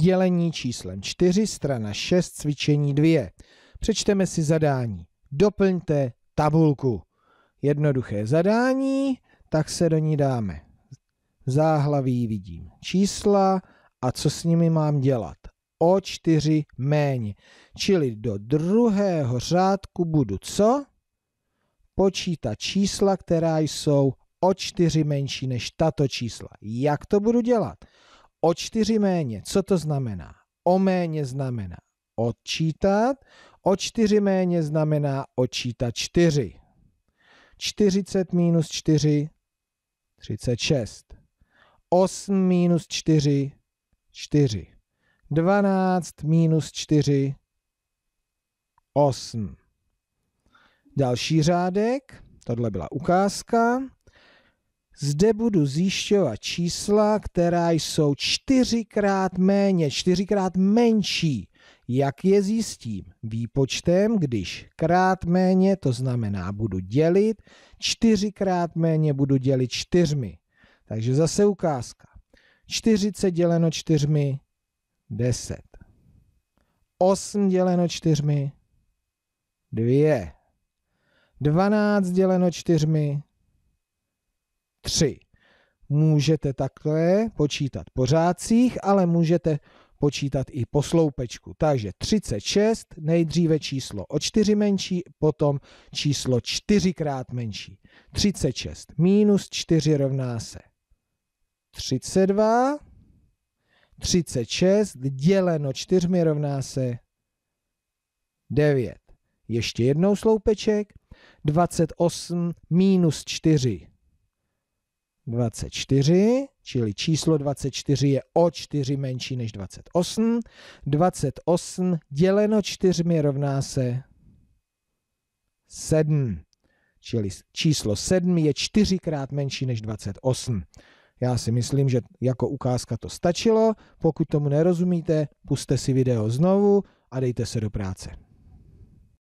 dělení číslem 4, strana 6, cvičení 2. Přečteme si zadání. Doplňte tabulku. Jednoduché zadání, tak se do ní dáme. V záhlaví vidím čísla a co s nimi mám dělat. O 4 méně. Čili do druhého řádku budu co? Počítat čísla, která jsou o 4 menší než tato čísla. Jak to budu dělat? o čtyři méně. Co to znamená? O méně znamená odčítat, o čtyři méně znamená odčítat čtyři. 40 minus 4, 36. 8 minus 4, 4. 12 minus 4, 8. Další řádek, tohle byla ukázka. Zde budu zjišťovat čísla, která jsou čtyřikrát méně, čtyřikrát menší. Jak je zjistím? Výpočtem, když krát méně, to znamená budu dělit, čtyřikrát méně budu dělit čtyřmi. Takže zase ukázka. 40 děleno čtyřmi, 10. 8 děleno čtyřmi, 2. 12 děleno čtyřmi, 3. Můžete takhle počítat po řádcích, ale můžete počítat i po sloupečku. Takže 36, nejdříve číslo o 4 menší, potom číslo 4 krát menší. 36 minus 4 rovná se 32, 36 děleno 4 rovná se 9. Ještě jednou sloupeček, 28 minus 4 24, čili číslo 24 je o 4 menší než 28. 28 děleno 4 rovná se 7. Čili číslo 7 je 4 krát menší než 28. Já si myslím, že jako ukázka to stačilo. Pokud tomu nerozumíte, puste si video znovu a dejte se do práce.